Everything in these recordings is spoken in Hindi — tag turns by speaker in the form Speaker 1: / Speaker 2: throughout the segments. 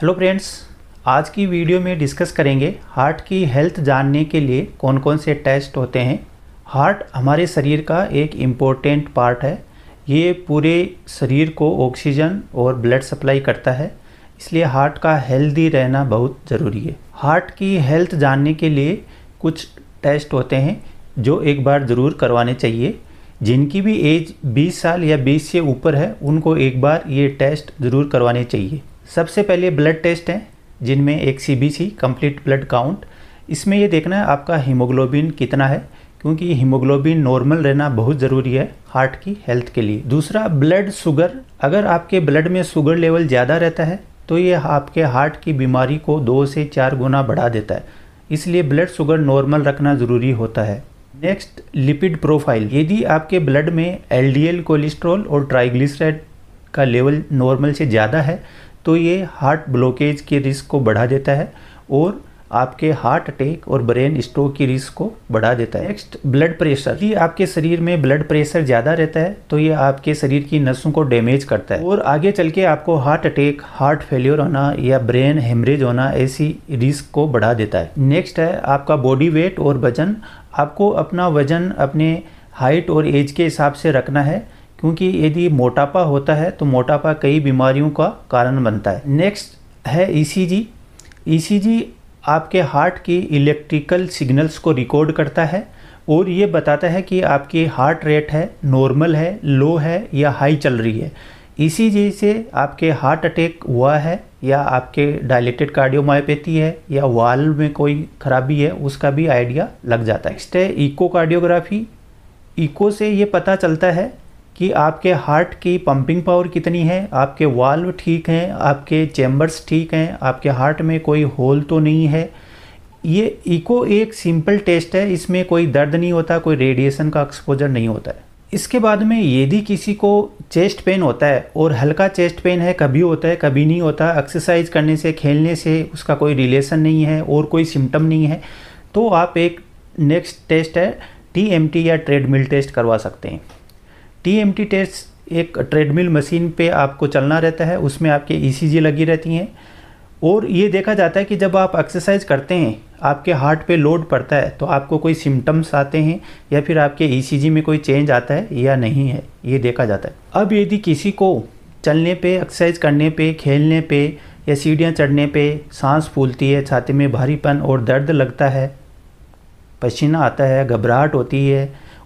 Speaker 1: हेलो फ्रेंड्स आज की वीडियो में डिस्कस करेंगे हार्ट की हेल्थ जानने के लिए कौन कौन से टेस्ट होते हैं हार्ट हमारे शरीर का एक इम्पोर्टेंट पार्ट है ये पूरे शरीर को ऑक्सीजन और ब्लड सप्लाई करता है इसलिए हार्ट का हेल्दी रहना बहुत ज़रूरी है हार्ट की हेल्थ जानने के लिए कुछ टेस्ट होते हैं जो एक बार ज़रूर करवाने चाहिए जिनकी भी एज 20 साल या 20 से ऊपर है उनको एक बार ये टेस्ट ज़रूर करवाने चाहिए सबसे पहले ब्लड टेस्ट हैं जिनमें एक C B C complete blood count इसमें ये देखना है आपका हीमोग्लोबिन कितना है क्योंकि हीमोग्लोबिन नॉर्मल रहना बहुत ज़रूरी है हार्ट की हेल्थ के लिए दूसरा ब्लड शुगर अगर आपके ब्लड में शुगर लेवल ज़्यादा रहता है तो ये आपके हार्ट की बीमारी को दो से चार गुना बढ़ा देता है इसलिए ब्लड शुगर नॉर्मल रखना ज़रूरी होता है नेक्स्ट लिपिड प्रोफाइल यदि आपके ब्लड में एल एल कोलेस्ट्रॉल और ट्राइग्लिसराइड का लेवल नॉर्मल से ज़्यादा है तो ये हार्ट ब्लॉकेज के रिस्क को बढ़ा देता है और आपके हार्ट अटैक और ब्रेन स्ट्रोक की रिस्क को बढ़ा देता है नेक्स्ट ब्लड प्रेशर ये आपके शरीर में ब्लड प्रेशर ज़्यादा रहता है तो ये आपके शरीर की नसों को डैमेज करता है और आगे चल के आपको हार्ट अटैक हार्ट फेल्योर होना या ब्रेन हेमरेज होना ऐसी रिस्क को बढ़ा देता है नेक्स्ट है आपका बॉडी वेट और वजन आपको अपना वजन अपने हाइट और एज के हिसाब से रखना है क्योंकि यदि मोटापा होता है तो मोटापा कई बीमारियों का कारण बनता है नेक्स्ट है ईसीजी e ईसीजी e आपके हार्ट की इलेक्ट्रिकल सिग्नल्स को रिकॉर्ड करता है और ये बताता है कि आपकी हार्ट रेट है नॉर्मल है लो है या हाई चल रही है ईसीजी e से आपके हार्ट अटैक हुआ है या आपके डायलेटेड कार्डियोमायोपैथी है या वाल में कोई खराबी है उसका भी आइडिया लग जाता है नेक्स्ट है इको कार्डियोग्राफी इको से ये पता चलता है कि आपके हार्ट की पंपिंग पावर कितनी है आपके वाल्व ठीक हैं आपके चैम्बर्स ठीक हैं आपके हार्ट में कोई होल तो नहीं है ये इको एक सिंपल टेस्ट है इसमें कोई दर्द नहीं होता कोई रेडिएशन का एक्सपोजर नहीं होता है इसके बाद में यदि किसी को चेस्ट पेन होता है और हल्का चेस्ट पेन है कभी होता है कभी नहीं होता एक्सरसाइज करने से खेलने से उसका कोई रिलेशन नहीं है और कोई सिम्टम नहीं है तो आप एक नेक्स्ट टेस्ट है टी या ट्रेडमिल टेस्ट करवा सकते हैं टी टेस्ट एक ट्रेडमिल मशीन पे आपको चलना रहता है उसमें आपके ई e लगी रहती हैं और ये देखा जाता है कि जब आप एक्सरसाइज करते हैं आपके हार्ट पे लोड पड़ता है तो आपको कोई सिम्टम्स आते हैं या फिर आपके ई e में कोई चेंज आता है या नहीं है ये देखा जाता है अब यदि किसी को चलने पे एक्सरसाइज करने पे खेलने पे या सीढ़ियाँ चढ़ने पे सांस फूलती है छाती में भारीपन और दर्द लगता है पसीना आता है घबराहट होती है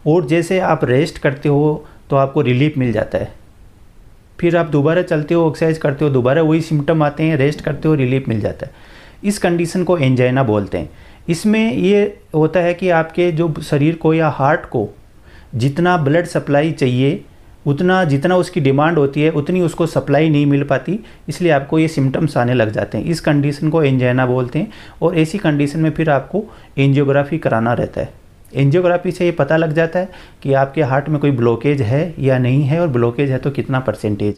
Speaker 1: और जैसे आप रेस्ट करते हो तो आपको रिलीफ मिल जाता है फिर आप दोबारा चलते हो एक्सरसाइज करते हो दोबारा वही सिम्टम आते हैं रेस्ट करते हो रिलीफ मिल जाता है इस कंडीशन को एंजाइना बोलते हैं इसमें ये होता है कि आपके जो शरीर को या हार्ट को जितना ब्लड सप्लाई चाहिए उतना जितना उसकी डिमांड होती है उतनी उसको सप्लाई नहीं मिल पाती इसलिए आपको ये सिम्टम्स आने लग जाते हैं इस कंडीशन को एंजाइना बोलते हैं और ऐसी कंडीशन में फिर आपको एंजियोग्राफी कराना रहता है एंजियोग्राफी से ये पता लग जाता है कि आपके हार्ट में कोई ब्लॉकेज है या नहीं है और ब्लॉकेज है तो कितना परसेंटेज